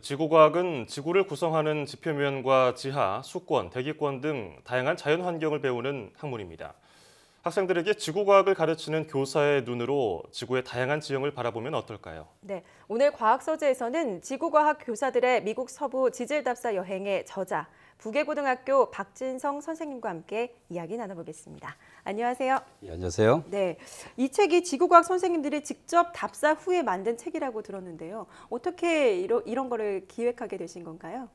지구과학은 지구를 구성하는 지표면과 지하, 수권, 대기권 등 다양한 자연 환경을 배우는 학문입니다. 학생들에게 지구과학을 가르치는 교사의 눈으로 지구의 다양한 지형을 바라보면 어떨까요? 네, 오늘 과학서재에서는 지구과학 교사들의 미국 서부 지질답사 여행의 저자, 북예고등학교 박진성 선생님과 함께 이야기 나눠보겠습니다. 안녕하세요. 예, 안녕하세요. 네, 이 책이 지구과학 선생님들이 직접 답사 후에 만든 책이라고 들었는데요. 어떻게 이러, 이런 거를 기획하게 되신 건가요?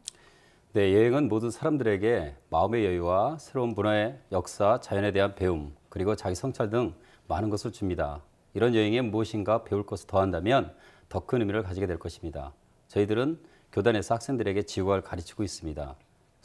네, 여행은 모든 사람들에게 마음의 여유와 새로운 문화의 역사, 자연에 대한 배움, 그리고 자기 성찰 등 많은 것을 줍니다. 이런 여행에 무엇인가 배울 것을 더한다면 더 큰 의미를 가지게 될 것입니다. 저희들은 교단에서 학생들에게 지구과학을 가르치고 있습니다.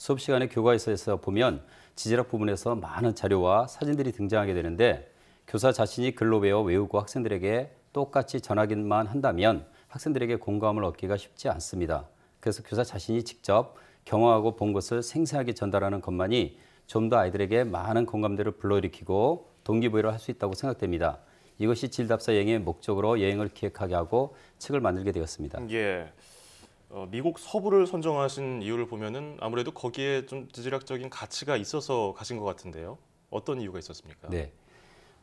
수업 시간에 교과서에서 보면 지질학 부분에서 많은 자료와 사진들이 등장하게 되는데 교사 자신이 글로 배워 외우고 학생들에게 똑같이 전하기만 한다면 학생들에게 공감을 얻기가 쉽지 않습니다. 그래서 교사 자신이 직접 경험하고 본 것을 생생하게 전달하는 것만이 좀 더 아이들에게 많은 공감대를 불러일으키고 동기부여를 할 수 있다고 생각됩니다. 이것이 질답사 여행의 목적으로 여행을 기획하게 하고 책을 만들게 되었습니다. 예. 어, 미국 서부를 선정하신 이유를 보면은 아무래도 거기에 좀 지질학적인 가치가 있어서 가신 것 같은데요. 어떤 이유가 있었습니까? 네.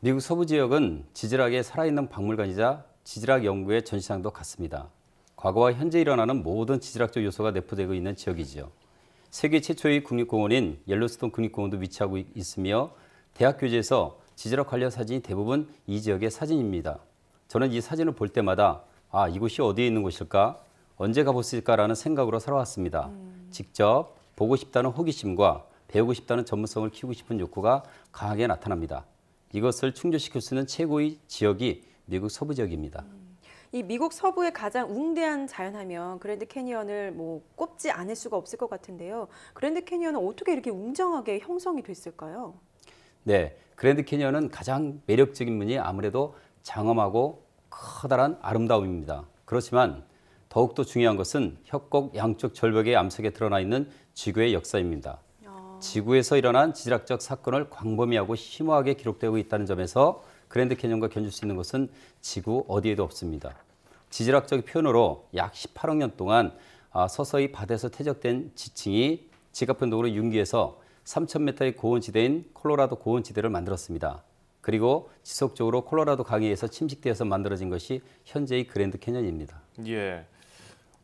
미국 서부 지역은 지질학의 살아있는 박물관이자 지질학 연구의 전시장도 같습니다. 과거와 현재 일어나는 모든 지질학적 요소가 내포되고 있는 지역이지요. 세계 최초의 국립공원인 옐로스톤 국립공원도 위치하고 있으며 대학 교재에서 지질학 관련 사진이 대부분 이 지역의 사진입니다. 저는 이 사진을 볼 때마다 아 이곳이 어디에 있는 곳일까 언제 가봤을까라는 생각으로 살아왔습니다. 음. 직접 보고 싶다는 호기심과 배우고 싶다는 전문성을 키우고 싶은 욕구가 강하게 나타납니다. 이것을 충족시킬 수 있는 최고의 지역이 미국 서부 지역입니다. 음. 이 미국 서부의 가장 웅대한 자연하면 그랜드 캐니언을 뭐 꼽지 않을 수가 없을 것 같은데요. 그랜드 캐니언은 어떻게 이렇게 웅장하게 형성이 됐을까요? 네, 그랜드 캐니언은 가장 매력적인 분이 아무래도 장엄하고 커다란 아름다움입니다. 그렇지만 더욱더 중요한 것은 협곡 양쪽 절벽의 암석에 드러나 있는 지구의 역사입니다. 지구에서 일어난 지질학적 사건을 광범위하고 희모하게 기록되고 있다는 점에서 그랜드 캐년과 견줄 수 있는 것은 지구 어디에도 없습니다. 지질학적 표현으로 약 18억 년 동안 아, 서서히 바다에서 퇴적된 지층이 지갑변동으로 융기해서 3,000m의 고온지대인 콜로라도 고온지대를 만들었습니다. 그리고 지속적으로 콜로라도 강에에서 침식되어서 만들어진 것이 현재의 그랜드 캐년입니다. 예.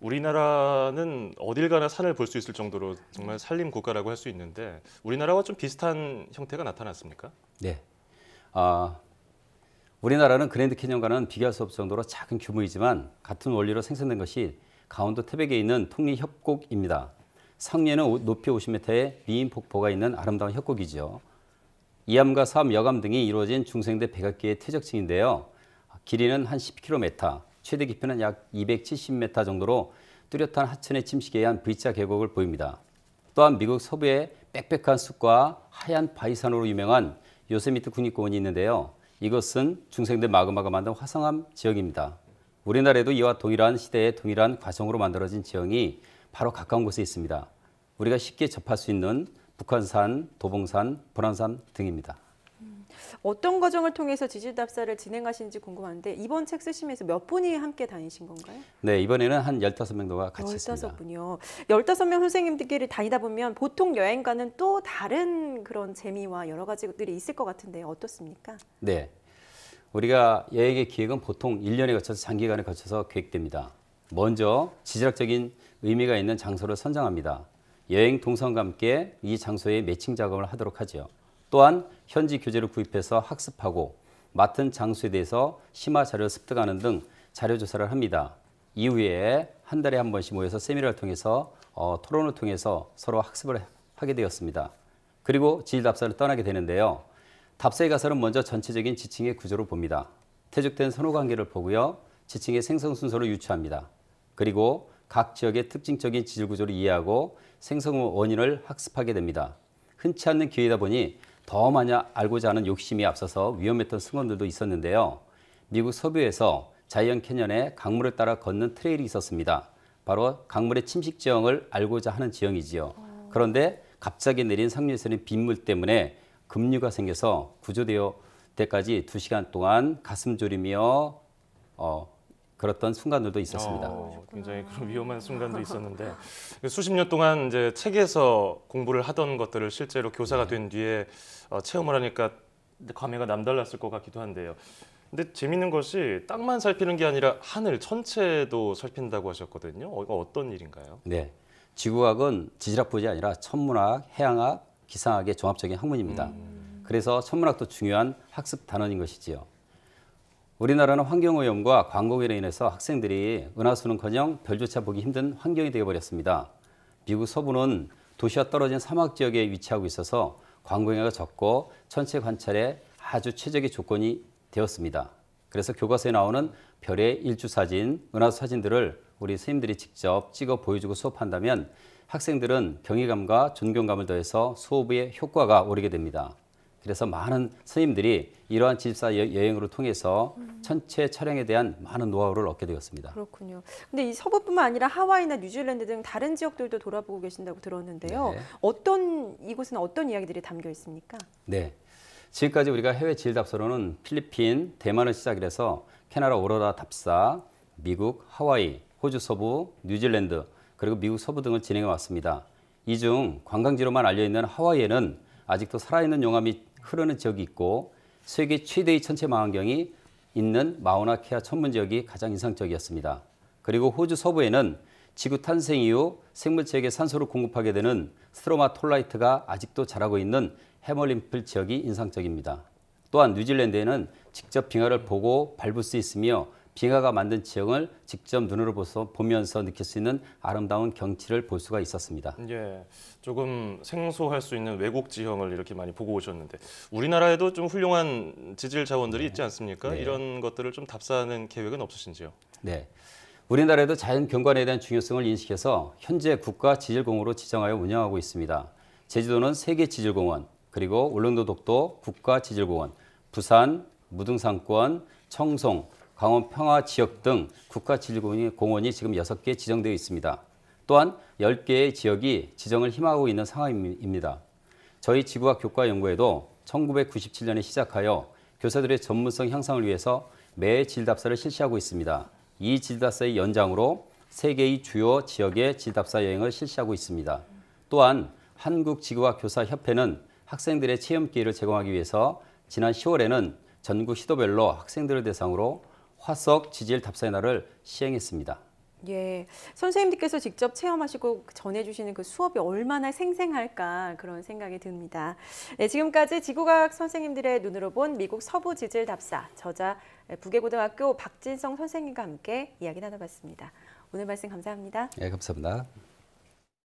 우리나라는 어딜 가나 산을 볼 수 있을 정도로 정말 산림 국가라고 할 수 있는데 우리나라와 좀 비슷한 형태가 나타났습니까? 네. 아, 우리나라는 그랜드 캐년과는 비교할 수 없을 정도로 작은 규모이지만 같은 원리로 생성된 것이 강원도 태백에 있는 통리 협곡입니다. 상류에는 높이 50m의 미인 폭포가 있는 아름다운 협곡이지 이암과 삼, 여감 등이 이루어진 중생대 백악기의 퇴적층인데요. 길이는 한 10km, 최대 깊이는 약 270m 정도로 뚜렷한 하천의 침식에 의한 V자 계곡을 보입니다. 또한 미국 서부의 빽빽한 숲과 하얀 바위산으로 유명한 요세미트 국립공원이 있는데요. 이것은 중생된 마그마가 만든 화성암 지형입니다. 우리나라에도 이와 동일한 시대의 동일한 과정으로 만들어진 지형이 바로 가까운 곳에 있습니다. 우리가 쉽게 접할 수 있는 북한산, 도봉산, 불안산 등입니다. 어떤 과정을 통해서 지질답사를 진행하신지 궁금한데 이번 책 쓰시면서 몇 분이 함께 다니신 건가요? 네, 이번에는 한 15명 도가 같이 1 5분습니다 15명 선생님들끼리 다니다 보면 보통 여행과는 또 다른 그런 재미와 여러 가지 들이 있을 것 같은데 어떻습니까? 네. 우리가 여행의 기획은 보통 1년에 걸쳐서 장기간에 걸쳐서 계획됩니다. 먼저 지질학적인 의미가 있는 장소를 선정합니다. 여행 동선과 함께 이 장소에 매칭 작업을 하도록 하죠. 또한 현지 교재를 구입해서 학습하고 맡은 장소에 대해서 심화 자료를 습득하는 등 자료 조사를 합니다. 이후에 한 달에 한 번씩 모여서 세미나를 통해서 어, 토론을 통해서 서로 학습을 하게 되었습니다. 그리고 지질답사를 떠나게 되는데요. 답사에 가서는 먼저 전체적인 지층의 구조를 봅니다. 퇴적된 선호관계를 보고요. 지층의 생성 순서를 유추합니다. 그리고 각 지역의 특징적인 지질 구조를 이해하고 생성 원인을 학습하게 됩니다. 흔치 않는 기회이다 보니 더 많이 알고자 하는 욕심이 앞서서 위험했던 승원들도 있었는데요. 미국 서부에서 자이언 캐년의 강물을 따라 걷는 트레일이 있었습니다. 바로 강물의 침식 지형을 알고자 하는 지형이지요. 그런데 갑자기 내린 상류에서는 빗물 때문에 급류가 생겨서 구조되어 때까지 두시간 동안 가슴 졸이며 어, 그랬던 순간들도 있었습니다. 어, 굉장히 그런 위험한 순간도 있었는데 그 수십 년 동안 이제 책에서 공부를 하던 것들을 실제로 교사가 네. 된 뒤에 어, 체험을 하니까 감회가 남달랐을 것 같기도 한데요. 근데 재밌는 것이 땅만 살피는 게 아니라 하늘 전체도 살핀다고 하셨거든요. 어, 이거 어떤 일인가요? 네. 지구학은 지질학뿐이 아니라 천문학, 해양학, 기상학의 종합적인 학문입니다. 음. 그래서 천문학도 중요한 학습 단원인 것이지요. 우리나라는 환경오염과 광고에 인해서 학생들이 은하수는커녕 별조차 보기 힘든 환경이 되어버렸습니다. 미국 서부는 도시와 떨어진 사막 지역에 위치하고 있어서 광공해가 적고 천체 관찰에 아주 최적의 조건이 되었습니다. 그래서 교과서에 나오는 별의 일주 사진, 은하수 사진들을 우리 선생님들이 직접 찍어 보여주고 수업한다면 학생들은 경외감과 존경감을 더해서 수업의 효과가 오르게 됩니다. 그래서 많은 스님들이 이러한 집사 여행으로 통해서 천체 촬영에 대한 많은 노하우를 얻게 되었습니다. 그렇군요. 근데 이 서부뿐만 아니라 하와이나 뉴질랜드 등 다른 지역들도 돌아보고 계신다고 들었는데요. 네. 어떤 이곳은 어떤 이야기들이 담겨 있습니까? 네. 지금까지 우리가 해외 질답서로는 필리핀, 대만을 시작해서 캐나다 오로라 답사, 미국, 하와이, 호주 서부, 뉴질랜드, 그리고 미국 서부 등을 진행해 왔습니다. 이 중 관광지로만 알려 있는 하와이에는 아직도 살아있는 용암이 흐르는 지역이 있고 세계 최대의 천체 망원경이 있는 마우나케아 천문 지역이 가장 인상적이었습니다. 그리고 호주 서부에는 지구 탄생 이후 생물체에게 산소를 공급하게 되는 스트로마톨라이트가 아직도 자라고 있는 해멀림플 지역이 인상적입니다. 또한 뉴질랜드에는 직접 빙하를 보고 밟을 수 있으며 빙하가 만든 지형을 직접 눈으로 보서 보면서 느낄 수 있는 아름다운 경치를 볼 수가 있었습니다. 예, 조금 생소할 수 있는 외국 지형을 이렇게 많이 보고 오셨는데 우리나라에도 좀 훌륭한 지질 자원들이 네. 있지 않습니까? 네. 이런 것들을 좀 답사하는 계획은 없으신지요? 네. 우리나라에도 자연 경관에 대한 중요성을 인식해서 현재 국가 지질공으로 지정하여 운영하고 있습니다. 제주도는 세계 지질공원, 그리고 울릉도 독도 국가 지질공원, 부산, 무등산권, 청송, 강원 평화 지역 등 국가 진리공원이 지금 여섯 개 지정되어 있습니다. 또한 10개의 지역이 지정을 희망하고 있는 상황입니다. 저희 지구학 교과 연구에도 1997년에 시작하여 교사들의 전문성 향상을 위해서 매 질답사를 실시하고 있습니다. 이 질답사의 연장으로 세계의 주요 지역의 질답사 여행을 실시하고 있습니다. 또한 한국지구학교사협회는 학생들의 체험 기회를 제공하기 위해서 지난 10월에는 전국 시도별로 학생들을 대상으로 화석 지질 답사의날을 시행했습니다. 예, 선생님들께서 직접 체험하시고 전해주시는 그 수업이 얼마나 생생할까 그런 생각이 듭니다. 네, 지금까지 지구과학 선생님들의 눈으로 본 미국 서부 지질 답사 저자 네, 부계고등학교 박진성 선생님과 함께 이야기 나눠봤습니다. 오늘 말씀 감사합니다. 예, 감사합니다.